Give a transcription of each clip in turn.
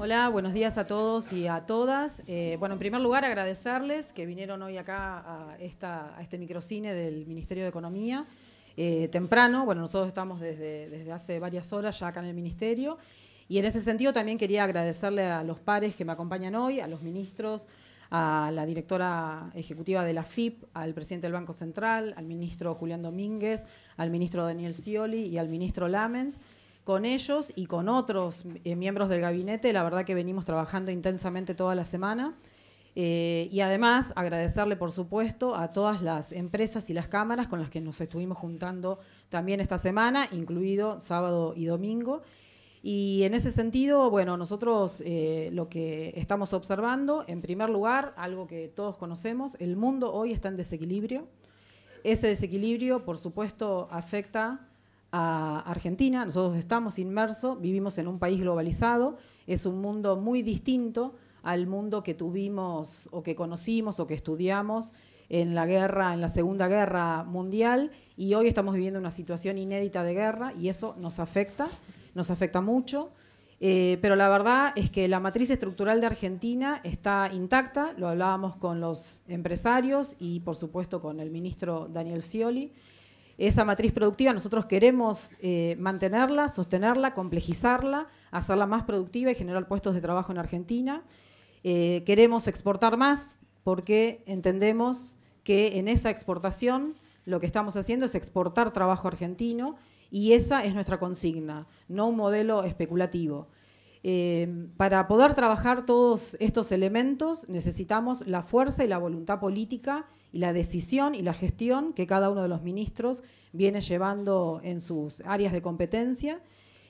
Hola, buenos días a todos y a todas. Eh, bueno, en primer lugar agradecerles que vinieron hoy acá a, este microcine del Ministerio de Economía. Eh, temprano, bueno, nosotros estamos desde, desde hace varias horas ya acá en el Ministerio. Y en ese sentido también quería agradecerle a los pares que me acompañan hoy, a los ministros, a la directora ejecutiva de la FIP, al presidente del Banco Central, al ministro Julián Domínguez, al ministro Daniel Scioli y al ministro Lamens con ellos y con otros eh, miembros del gabinete. La verdad que venimos trabajando intensamente toda la semana. Eh, y además agradecerle, por supuesto, a todas las empresas y las cámaras con las que nos estuvimos juntando también esta semana, incluido sábado y domingo. Y en ese sentido, bueno, nosotros eh, lo que estamos observando, en primer lugar, algo que todos conocemos, el mundo hoy está en desequilibrio. Ese desequilibrio, por supuesto, afecta a Argentina. Nosotros estamos inmersos, vivimos en un país globalizado, es un mundo muy distinto al mundo que tuvimos o que conocimos o que estudiamos en la guerra, en la Segunda Guerra Mundial, y hoy estamos viviendo una situación inédita de guerra y eso nos afecta, nos afecta mucho. Eh, pero la verdad es que la matriz estructural de Argentina está intacta, lo hablábamos con los empresarios y por supuesto con el ministro Daniel Scioli esa matriz productiva nosotros queremos eh, mantenerla, sostenerla, complejizarla, hacerla más productiva y generar puestos de trabajo en Argentina. Eh, queremos exportar más porque entendemos que en esa exportación lo que estamos haciendo es exportar trabajo argentino y esa es nuestra consigna, no un modelo especulativo. Eh, para poder trabajar todos estos elementos necesitamos la fuerza y la voluntad política y la decisión y la gestión que cada uno de los ministros viene llevando en sus áreas de competencia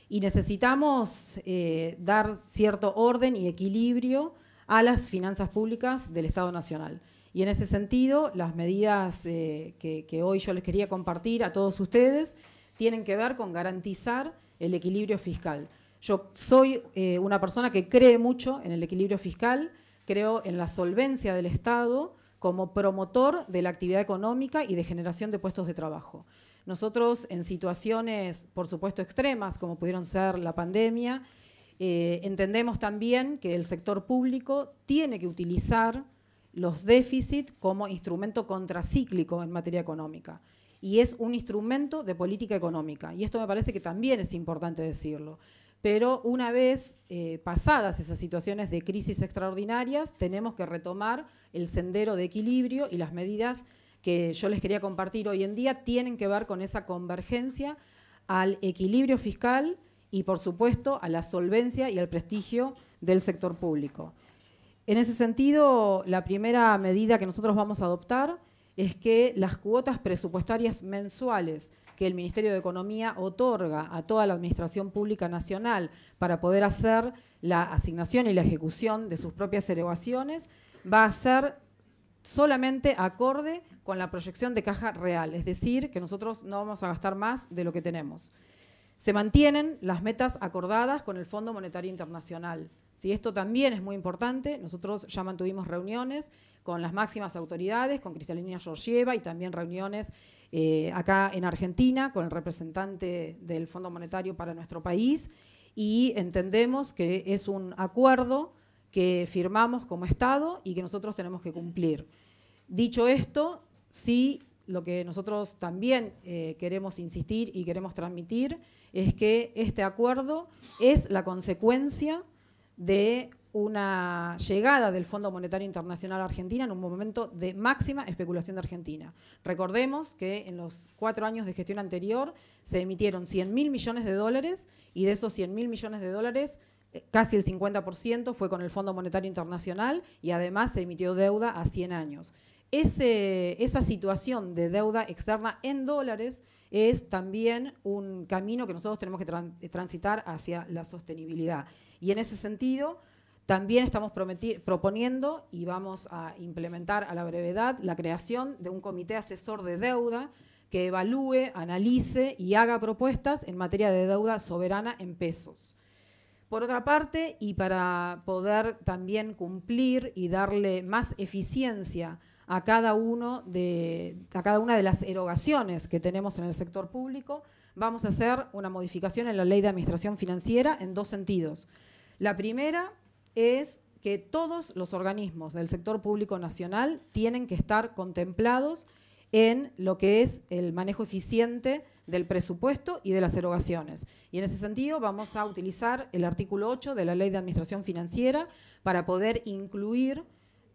y necesitamos eh, dar cierto orden y equilibrio a las finanzas públicas del Estado Nacional. Y en ese sentido, las medidas eh, que, hoy yo les quería compartir a todos ustedes tienen que ver con garantizar el equilibrio fiscal. Yo soy eh, una persona que cree mucho en el equilibrio fiscal, creo en la solvencia del Estado, como promotor de la actividad económica y de generación de puestos de trabajo. Nosotros en situaciones, por supuesto, extremas, como pudieron ser la pandemia, eh, entendemos también que el sector público tiene que utilizar los déficits como instrumento contracíclico en materia económica y es un instrumento de política económica. Y esto me parece que también es importante decirlo pero una vez eh, pasadas esas situaciones de crisis extraordinarias, tenemos que retomar el sendero de equilibrio y las medidas que yo les quería compartir hoy en día tienen que ver con esa convergencia al equilibrio fiscal y, por supuesto, a la solvencia y al prestigio del sector público. En ese sentido, la primera medida que nosotros vamos a adoptar es que las cuotas presupuestarias mensuales que el Ministerio de Economía otorga a toda la Administración Pública Nacional para poder hacer la asignación y la ejecución de sus propias elevaciones, va a ser solamente acorde con la proyección de caja real, es decir, que nosotros no vamos a gastar más de lo que tenemos. Se mantienen las metas acordadas con el Fondo Monetario Internacional. Si esto también es muy importante, nosotros ya mantuvimos reuniones con las máximas autoridades, con Cristalina Georgieva y también reuniones eh, acá en Argentina con el representante del Fondo Monetario para nuestro país y entendemos que es un acuerdo que firmamos como Estado y que nosotros tenemos que cumplir. Dicho esto, sí, lo que nosotros también eh, queremos insistir y queremos transmitir es que este acuerdo es la consecuencia de una llegada del Fondo Monetario Internacional a Argentina en un momento de máxima especulación de Argentina. Recordemos que en los cuatro años de gestión anterior se emitieron 100 mil millones de dólares y de esos 100 mil millones de dólares eh, casi el 50% fue con el Fondo Monetario Internacional y además se emitió deuda a 100 años. esa situación de deuda externa en dólares es también un camino que nosotros tenemos que transitar hacia la sostenibilidad. Y en ese sentido, también estamos proponiendo y vamos a implementar a la brevedad la creación de un comité asesor de deuda que evalúe, analice y haga propuestas en materia de deuda soberana en pesos. Por otra parte, y para poder también cumplir y darle más eficiencia a cada, una de las erogaciones que tenemos en el sector público, vamos a hacer una modificación en la ley de administración financiera en dos sentidos. La primera es que todos los organismos del sector público nacional tienen que estar contemplados en lo que es el manejo eficiente del presupuesto y de las erogaciones. Y en ese sentido vamos a utilizar el artículo 8 de la Ley de Administración Financiera para poder incluir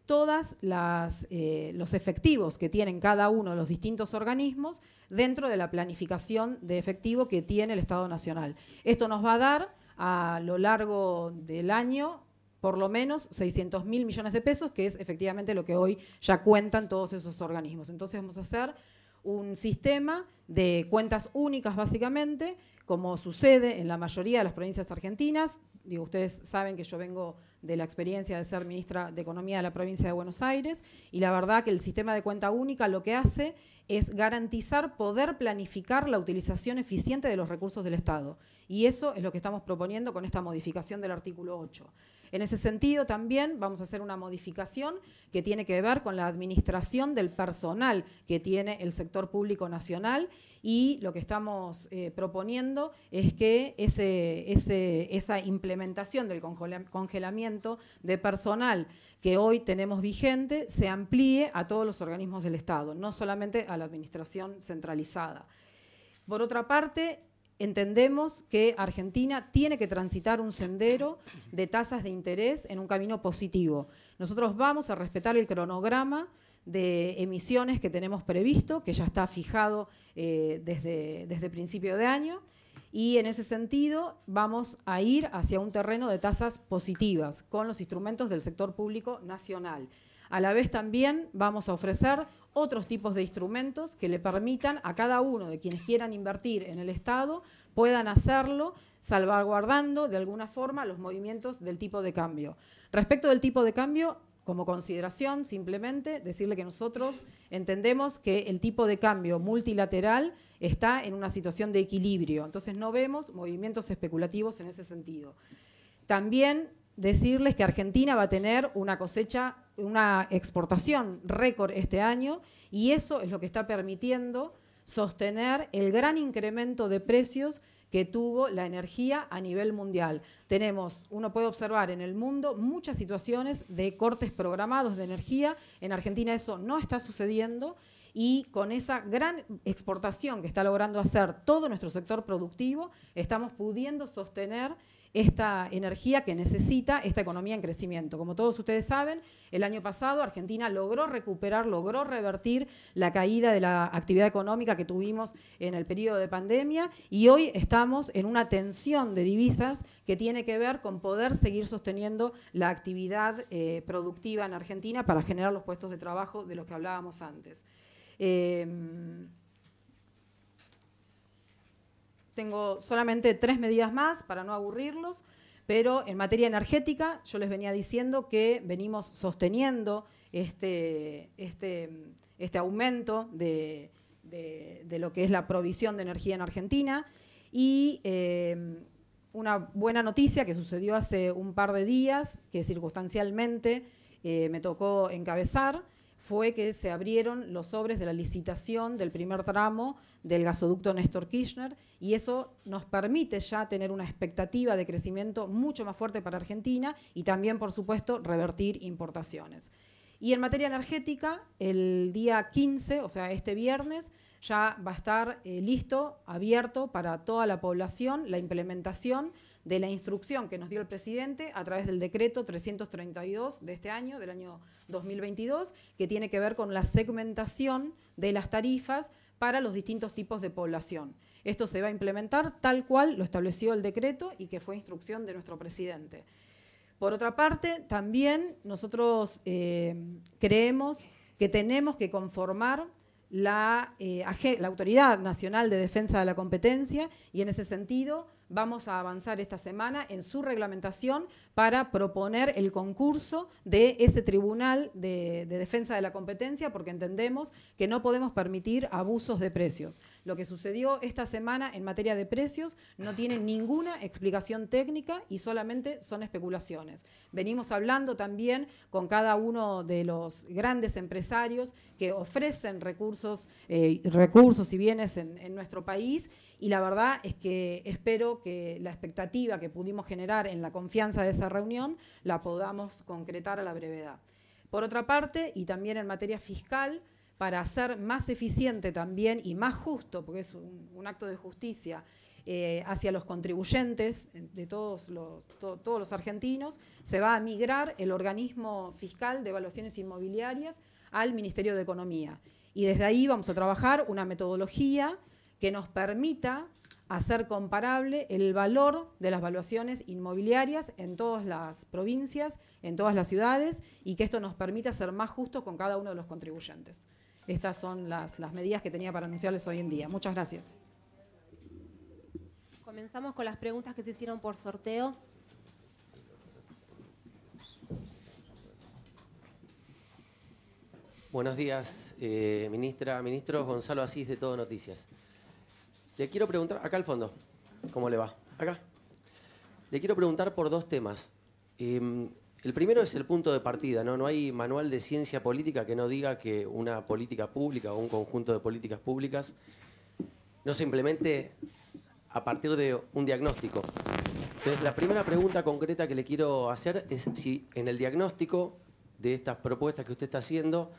todos eh, los efectivos que tienen cada uno de los distintos organismos dentro de la planificación de efectivo que tiene el Estado Nacional. Esto nos va a dar a lo largo del año por lo menos 600 mil millones de pesos, que es efectivamente lo que hoy ya cuentan todos esos organismos. Entonces vamos a hacer un sistema de cuentas únicas básicamente, como sucede en la mayoría de las provincias argentinas. Digo, ustedes saben que yo vengo de la experiencia de ser ministra de Economía de la provincia de Buenos Aires y la verdad que el sistema de cuenta única lo que hace es garantizar poder planificar la utilización eficiente de los recursos del Estado. Y eso es lo que estamos proponiendo con esta modificación del artículo 8. En ese sentido, también vamos a hacer una modificación que tiene que ver con la administración del personal que tiene el sector público nacional y lo que estamos eh, proponiendo es que esa implementación del congelamiento de personal que hoy tenemos vigente se amplíe a todos los organismos del Estado, no solamente a la administración centralizada. Por otra parte, entendemos que Argentina tiene que transitar un sendero de tasas de interés en un camino positivo. Nosotros vamos a respetar el cronograma de emisiones que tenemos previsto, que ya está fijado eh, desde, desde principio de año, y en ese sentido vamos a ir hacia un terreno de tasas positivas con los instrumentos del sector público nacional. A la vez también vamos a ofrecer otros tipos de instrumentos que le permitan a cada uno de quienes quieran invertir en el Estado puedan hacerlo salvaguardando de alguna forma los movimientos del tipo de cambio. Respecto del tipo de cambio, como consideración simplemente decirle que nosotros entendemos que el tipo de cambio multilateral está en una situación de equilibrio, entonces no vemos movimientos especulativos en ese sentido. También decirles que Argentina va a tener una cosecha una exportación récord este año y eso es lo que está permitiendo sostener el gran incremento de precios que tuvo la energía a nivel mundial. Tenemos, uno puede observar en el mundo muchas situaciones de cortes programados de energía. En Argentina eso no está sucediendo y con esa gran exportación que está logrando hacer todo nuestro sector productivo, estamos pudiendo sostener esta energía que necesita esta economía en crecimiento. Como todos ustedes saben, el año pasado Argentina logró recuperar, logró revertir la caída de la actividad económica que tuvimos en el periodo de pandemia y hoy estamos en una tensión de divisas que tiene que ver con poder seguir sosteniendo la actividad eh, productiva en Argentina para generar los puestos de trabajo de los que hablábamos antes. Eh, tengo solamente tres medidas más para no aburrirlos, pero en materia energética yo les venía diciendo que venimos sosteniendo este, este, este aumento de, lo que es la provisión de energía en Argentina y eh, una buena noticia que sucedió hace un par de días, que circunstancialmente eh, me tocó encabezar, fue que se abrieron los sobres de la licitación del primer tramo del gasoducto Néstor Kirchner y eso nos permite ya tener una expectativa de crecimiento mucho más fuerte para Argentina y también, por supuesto, revertir importaciones. Y en materia energética, el día 15, o sea, este viernes, ya va a estar eh, listo, abierto para toda la población la implementación de la instrucción que nos dio el presidente a través del decreto 332 de este año, del año 2022, que tiene que ver con la segmentación de las tarifas para los distintos tipos de población. Esto se va a implementar tal cual lo estableció el decreto y que fue instrucción de nuestro presidente. Por otra parte, también nosotros eh, creemos que tenemos que conformar la, eh, la Autoridad Nacional de Defensa de la Competencia y en ese sentido vamos a avanzar esta semana en su reglamentación para proponer el concurso de ese Tribunal de, Defensa de la Competencia, porque entendemos que no podemos permitir abusos de precios. Lo que sucedió esta semana en materia de precios no tiene ninguna explicación técnica y solamente son especulaciones. Venimos hablando también con cada uno de los grandes empresarios que ofrecen recursos, eh, recursos y bienes en nuestro país y la verdad es que espero que la expectativa que pudimos generar en la confianza de esa reunión la podamos concretar a la brevedad. Por otra parte, y también en materia fiscal, para ser más eficiente también y más justo, porque es un, acto de justicia eh, hacia los contribuyentes de todos los, todos los argentinos, se va a migrar el organismo fiscal de evaluaciones inmobiliarias al Ministerio de Economía. Y desde ahí vamos a trabajar una metodología que nos permita hacer comparable el valor de las evaluaciones inmobiliarias en todas las provincias, en todas las ciudades, y que esto nos permita ser más justos con cada uno de los contribuyentes. Estas son las, medidas que tenía para anunciarles hoy en día. Muchas gracias. Comenzamos con las preguntas que se hicieron por sorteo. Buenos días, eh, ministra, ministro Gonzalo Asís de Todo Noticias. Le quiero preguntar, acá al fondo, ¿cómo le va? Acá. Le quiero preguntar por dos temas. Em, el primero es el punto de partida, ¿no? No hay manual de ciencia política que no diga que una política pública o un conjunto de políticas públicas no se implemente a partir de un diagnóstico. Entonces, la primera pregunta concreta que le quiero hacer es si en el diagnóstico de estas propuestas que usted está haciendo,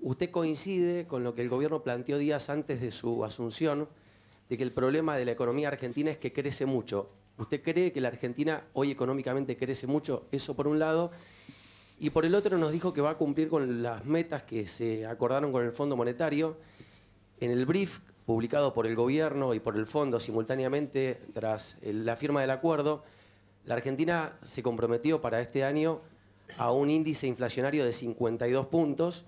usted coincide con lo que el gobierno planteó días antes de su asunción, de que el problema de la economía argentina es que crece mucho ¿Usted cree que la Argentina hoy económicamente crece mucho? Eso por un lado. Y por el otro nos dijo que va a cumplir con las metas que se acordaron con el Fondo Monetario. En el brief publicado por el gobierno y por el fondo simultáneamente tras la firma del acuerdo, la Argentina se comprometió para este año a un índice inflacionario de 52 puntos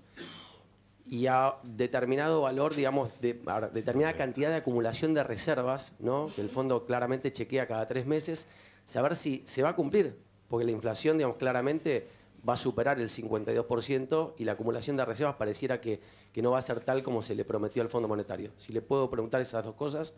y a determinado valor, digamos, de, determinada cantidad de acumulación de reservas, ¿no? que el fondo claramente chequea cada tres meses, saber si se va a cumplir, porque la inflación, digamos, claramente va a superar el 52% y la acumulación de reservas pareciera que, no va a ser tal como se le prometió al Fondo Monetario. Si le puedo preguntar esas dos cosas,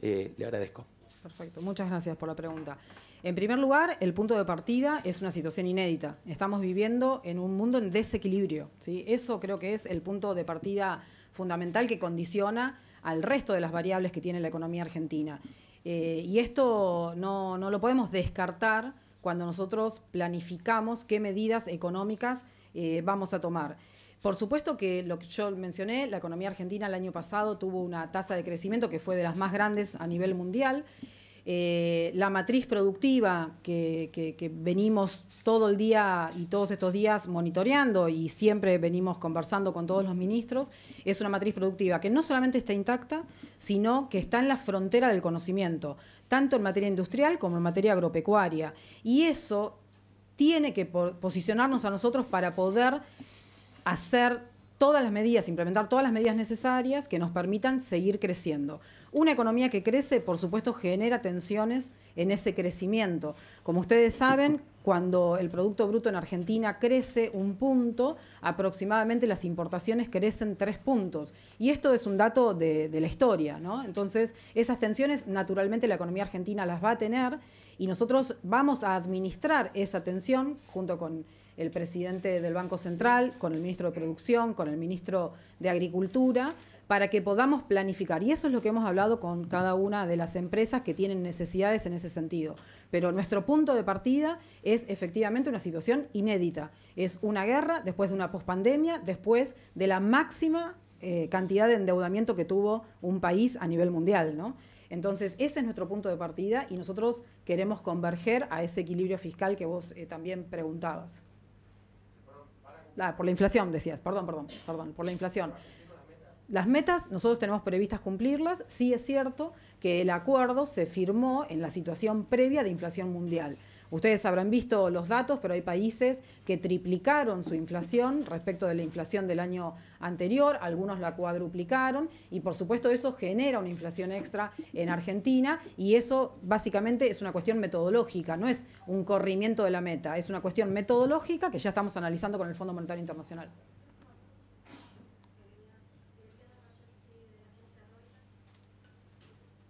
eh, le agradezco. Perfecto, muchas gracias por la pregunta. En primer lugar, el punto de partida es una situación inédita. Estamos viviendo en un mundo en desequilibrio. ¿sí? Eso creo que es el punto de partida fundamental que condiciona al resto de las variables que tiene la economía argentina. Eh, y esto no, lo podemos descartar cuando nosotros planificamos qué medidas económicas eh, vamos a tomar. Por supuesto que lo que yo mencioné, la economía argentina el año pasado tuvo una tasa de crecimiento que fue de las más grandes a nivel mundial. Eh, la matriz productiva que, que, venimos todo el día y todos estos días monitoreando y siempre venimos conversando con todos los ministros, es una matriz productiva que no solamente está intacta, sino que está en la frontera del conocimiento, tanto en materia industrial como en materia agropecuaria. Y eso tiene que posicionarnos a nosotros para poder hacer todas las medidas, implementar todas las medidas necesarias que nos permitan seguir creciendo. Una economía que crece, por supuesto, genera tensiones en ese crecimiento. Como ustedes saben, cuando el Producto Bruto en Argentina crece un punto, aproximadamente las importaciones crecen tres puntos. Y esto es un dato de, la historia, ¿no? Entonces, esas tensiones naturalmente la economía argentina las va a tener y nosotros vamos a administrar esa tensión junto con el presidente del Banco Central, con el ministro de Producción, con el ministro de Agricultura, para que podamos planificar. Y eso es lo que hemos hablado con cada una de las empresas que tienen necesidades en ese sentido. Pero nuestro punto de partida es efectivamente una situación inédita. Es una guerra después de una pospandemia, después de la máxima eh, cantidad de endeudamiento que tuvo un país a nivel mundial, Entonces, ese es nuestro punto de partida y nosotros queremos converger a ese equilibrio fiscal que vos eh, también preguntabas. Ah, por la inflación, decías. Perdón, perdón, perdón, por la inflación. Las metas, nosotros tenemos previstas cumplirlas. Sí es cierto que el acuerdo se firmó en la situación previa de inflación mundial. Ustedes habrán visto los datos, pero hay países que triplicaron su inflación respecto de la inflación del año anterior, algunos la cuadruplicaron y por supuesto eso genera una inflación extra en Argentina y eso básicamente es una cuestión metodológica, no es un corrimiento de la meta, es una cuestión metodológica que ya estamos analizando con el Fondo Monetario Internacional.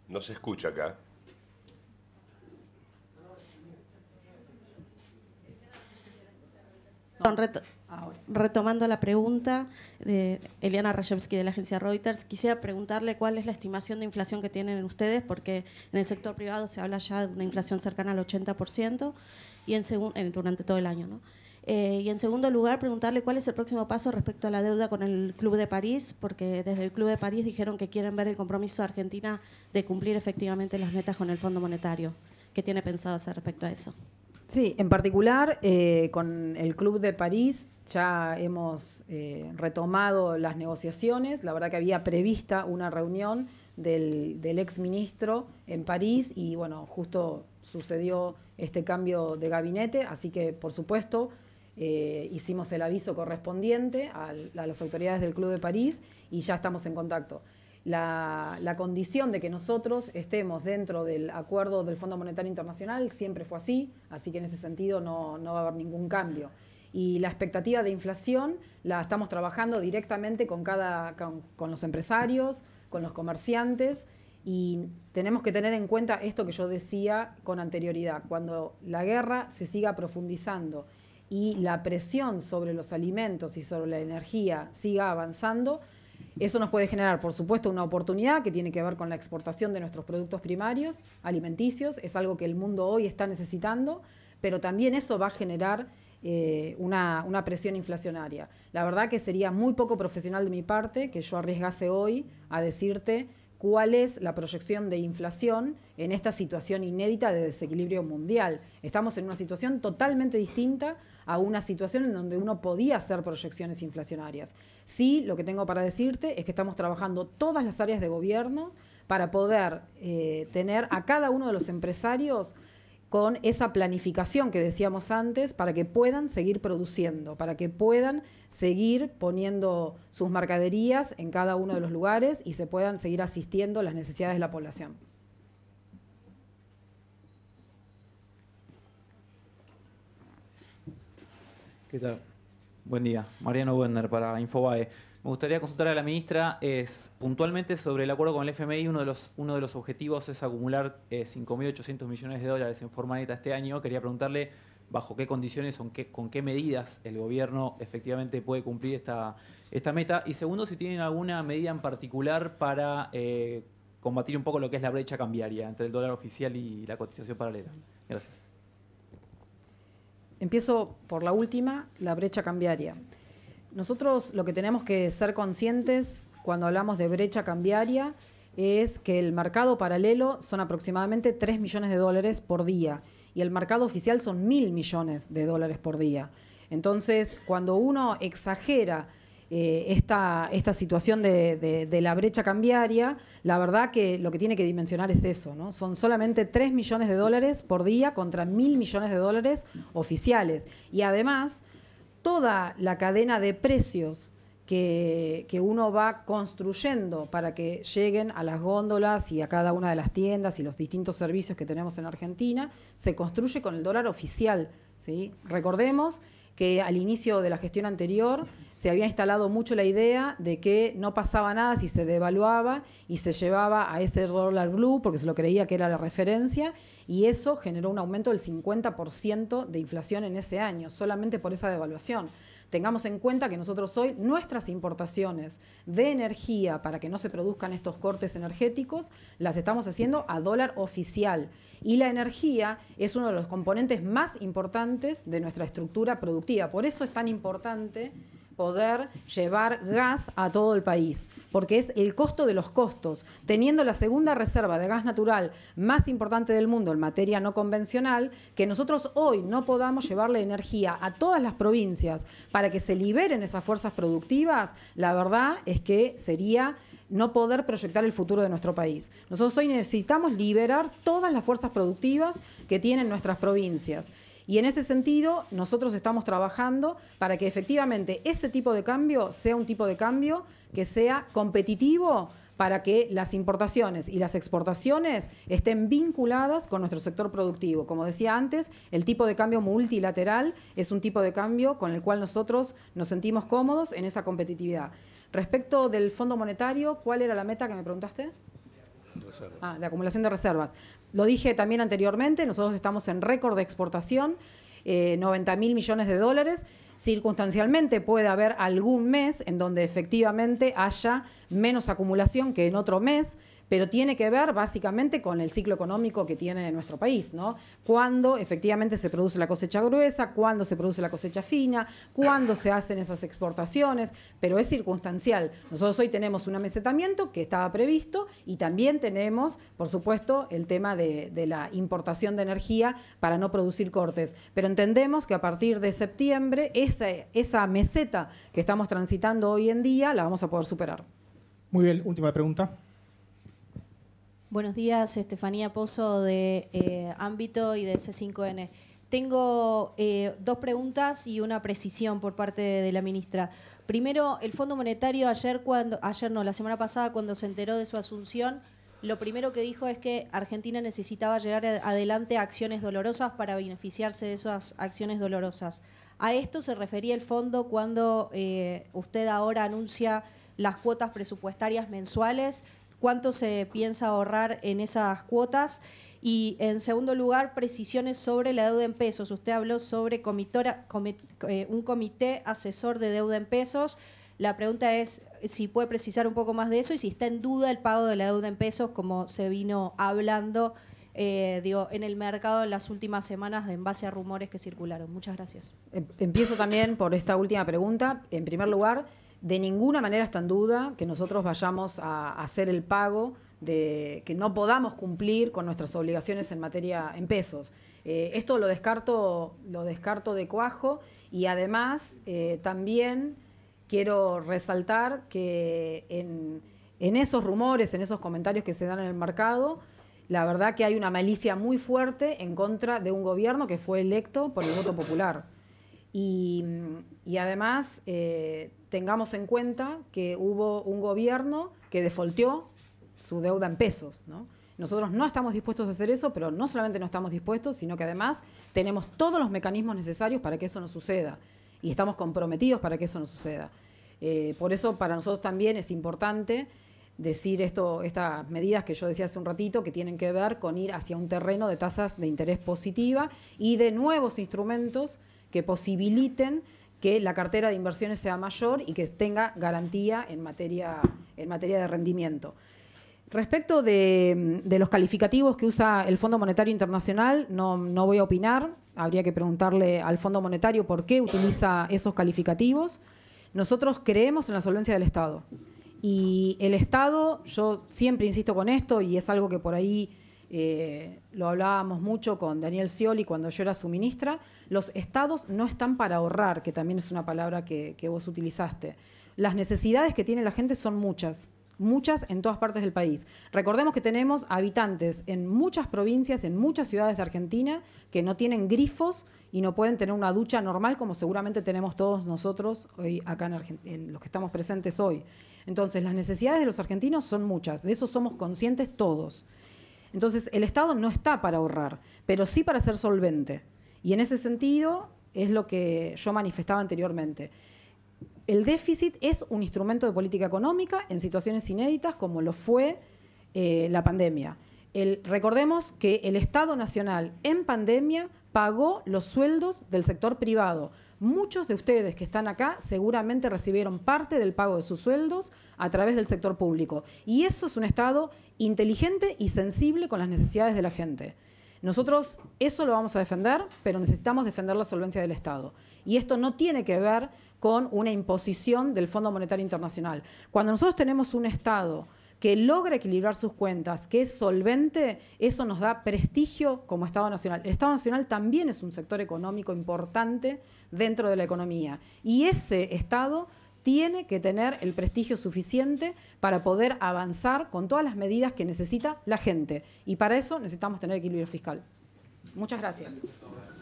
No se escucha acá. Ah, retomando la pregunta de Eliana Rajewski de la agencia Reuters, quisiera preguntarle cuál es la estimación de inflación que tienen ustedes, porque en el sector privado se habla ya de una inflación cercana al 80% y en durante todo el año. ¿no? Eh, y en segundo lugar, preguntarle cuál es el próximo paso respecto a la deuda con el Club de París, porque desde el Club de París dijeron que quieren ver el compromiso de Argentina de cumplir efectivamente las metas con el Fondo Monetario. ¿Qué tiene pensado hacer respecto a eso? Sí, en particular eh, con el Club de París ya hemos eh, retomado las negociaciones. La verdad que había prevista una reunión del, del exministro en París y bueno, justo sucedió este cambio de gabinete, así que por supuesto eh, hicimos el aviso correspondiente a las autoridades del Club de París y ya estamos en contacto la, condición de que nosotros estemos dentro del acuerdo del Fondo Monetario Internacional siempre fue así, así que en ese sentido no, va a haber ningún cambio. Y la expectativa de inflación la estamos trabajando directamente con, con los empresarios, con los comerciantes, y tenemos que tener en cuenta esto que yo decía con anterioridad, cuando la guerra se siga profundizando y la presión sobre los alimentos y sobre la energía siga avanzando, eso nos puede generar, por supuesto, una oportunidad que tiene que ver con la exportación de nuestros productos primarios, alimenticios, es algo que el mundo hoy está necesitando, pero también eso va a generar eh, una, una, presión inflacionaria. La verdad que sería muy poco profesional de mi parte que yo arriesgase hoy a decirte cuál es la proyección de inflación en esta situación inédita de desequilibrio mundial. Estamos en una situación totalmente distinta a una situación en donde uno podía hacer proyecciones inflacionarias. Sí, lo que tengo para decirte es que estamos trabajando todas las áreas de gobierno para poder eh, tener a cada uno de los empresarios con esa planificación que decíamos antes para que puedan seguir produciendo, para que puedan seguir poniendo sus mercaderías en cada uno de los lugares y se puedan seguir asistiendo a las necesidades de la población. ¿Qué tal? Buen día. Mariano Wender para Infobae me gustaría consultar a la ministra es puntualmente sobre el acuerdo con el FMI. Uno de los, uno de los objetivos es acumular 5.800 eh, millones de dólares en forma neta este año. Quería preguntarle bajo qué condiciones, con qué, con qué medidas el gobierno efectivamente puede cumplir esta, esta meta. Y segundo, si tienen alguna medida en particular para eh, combatir un poco lo que es la brecha cambiaria entre el dólar oficial y la cotización paralela. Gracias. Empiezo por la última, la brecha cambiaria. Nosotros lo que tenemos que ser conscientes cuando hablamos de brecha cambiaria es que el mercado paralelo son aproximadamente 3 millones de dólares por día y el mercado oficial son mil millones de dólares por día. Entonces, cuando uno exagera eh, esta, situación de, la brecha cambiaria, la verdad que lo que tiene que dimensionar es eso, ¿no? Son solamente 3 millones de dólares por día contra mil millones de dólares oficiales. Y además, toda la cadena de precios que, uno va construyendo para que lleguen a las góndolas y a cada una de las tiendas y los distintos servicios que tenemos en Argentina, se construye con el dólar oficial. ¿sí? Recordemos que al inicio de la gestión anterior se había instalado mucho la idea de que no pasaba nada si se devaluaba y se llevaba a ese dólar blue porque se lo creía que era la referencia y eso generó un aumento del 50% de inflación en ese año, solamente por esa devaluación. Tengamos en cuenta que nosotros hoy nuestras importaciones de energía para que no se produzcan estos cortes energéticos las estamos haciendo a dólar oficial. Y la energía es uno de los componentes más importantes de nuestra estructura productiva. Por eso es tan importante poder llevar gas a todo el país, porque es el costo de los costos. Teniendo la segunda reserva de gas natural más importante del mundo en materia no convencional, que nosotros hoy no podamos llevarle energía a todas las provincias para que se liberen esas fuerzas productivas, la verdad es que sería no poder proyectar el futuro de nuestro país. Nosotros hoy necesitamos liberar todas las fuerzas productivas que tienen nuestras provincias. Y en ese sentido, nosotros estamos trabajando para que efectivamente ese tipo de cambio sea un tipo de cambio que sea competitivo para que las importaciones y las exportaciones estén vinculadas con nuestro sector productivo. Como decía antes, el tipo de cambio multilateral es un tipo de cambio con el cual nosotros nos sentimos cómodos en esa competitividad. Respecto del Fondo Monetario, ¿cuál era la meta que me preguntaste? La ah, acumulación de reservas. Lo dije también anteriormente, nosotros estamos en récord de exportación, 90 eh, mil millones de dólares. Circunstancialmente puede haber algún mes en donde efectivamente haya menos acumulación que en otro mes pero tiene que ver básicamente con el ciclo económico que tiene nuestro país, ¿no? Cuando efectivamente se produce la cosecha gruesa, cuando se produce la cosecha fina, cuando se hacen esas exportaciones, pero es circunstancial. Nosotros hoy tenemos un amesetamiento que estaba previsto y también tenemos, por supuesto, el tema de, la importación de energía para no producir cortes, pero entendemos que a partir de septiembre esa meseta que estamos transitando hoy en día la vamos a poder superar. Muy bien, última pregunta. Buenos días, Estefanía Pozo de eh, Ámbito y de C5N. Tengo eh, dos preguntas y una precisión por parte de, la ministra. Primero, el Fondo Monetario ayer cuando ayer no, la semana pasada cuando se enteró de su asunción, lo primero que dijo es que Argentina necesitaba llegar adelante acciones dolorosas para beneficiarse de esas acciones dolorosas. A esto se refería el fondo cuando eh, usted ahora anuncia las cuotas presupuestarias mensuales cuánto se piensa ahorrar en esas cuotas. Y en segundo lugar, precisiones sobre la deuda en pesos. Usted habló sobre comitora, eh, un comité asesor de deuda en pesos. La pregunta es si puede precisar un poco más de eso y si está en duda el pago de la deuda en pesos, como se vino hablando eh, digo, en el mercado en las últimas semanas en base a rumores que circularon. Muchas gracias. Em, empiezo también por esta última pregunta. En primer lugar, de ninguna manera está en duda que nosotros vayamos a, hacer el pago de que no podamos cumplir con nuestras obligaciones en materia en pesos. Eh, esto lo descarto, lo descarto de cuajo y además eh, también quiero resaltar que en esos rumores, en esos comentarios que se dan en el mercado, la verdad que hay una malicia muy fuerte en contra de un gobierno que fue electo por el voto popular. Mm, y, además eh, tengamos en cuenta que hubo un gobierno que defolteó su deuda en pesos. Nosotros no estamos dispuestos a hacer eso, pero no solamente no estamos dispuestos, sino que además tenemos todos los mecanismos necesarios para que eso no suceda. Y estamos comprometidos para que eso no suceda. Eh, por eso para nosotros también es importante decir esto, estas medidas que yo decía hace un ratito, que tienen que ver con ir hacia un terreno de tasas de interés positiva y de nuevos instrumentos que posibiliten que la cartera de inversiones sea mayor y que tenga garantía en materia, en materia de rendimiento. Respecto de, los calificativos que usa el Fondo Monetario Internacional, no, no voy a opinar. Habría que preguntarle al Fondo Monetario por qué utiliza esos calificativos. Nosotros creemos en la solvencia del Estado. Y el Estado, yo siempre insisto con esto, y es algo que por ahí eh, lo hablábamos mucho con Daniel Scioli cuando yo era su ministra, los estados no están para ahorrar, que también es una palabra que, vos utilizaste. Las necesidades que tiene la gente son muchas muchas en todas partes del país. Recordemos que tenemos habitantes en muchas provincias, en muchas ciudades de Argentina, que no tienen grifos y no pueden tener una ducha normal como seguramente tenemos todos nosotros hoy acá en, en los que estamos presentes hoy. Entonces, las necesidades de los argentinos son muchas, de eso somos conscientes todos. Entonces, el Estado no está para ahorrar, pero sí para ser solvente. Y en ese sentido es lo que yo manifestaba anteriormente. El déficit es un instrumento de política económica en situaciones inéditas como lo fue eh, la pandemia recordemos que el Estado Nacional en pandemia pagó los sueldos del sector privado. Muchos de ustedes que están acá seguramente recibieron parte del pago de sus sueldos a través del sector público. Y eso es un Estado inteligente y sensible con las necesidades de la gente. Nosotros eso lo vamos a defender, pero necesitamos defender la solvencia del Estado. Y esto no tiene que ver con una imposición del Fondo Monetario Internacional. Cuando nosotros tenemos un Estado que logra equilibrar sus cuentas, que es solvente, eso nos da prestigio como Estado Nacional. El Estado Nacional también es un sector económico importante dentro de la economía y ese Estado tiene que tener el prestigio suficiente para poder avanzar con todas las medidas que necesita la gente. Y para eso necesitamos tener equilibrio fiscal. Muchas gracias.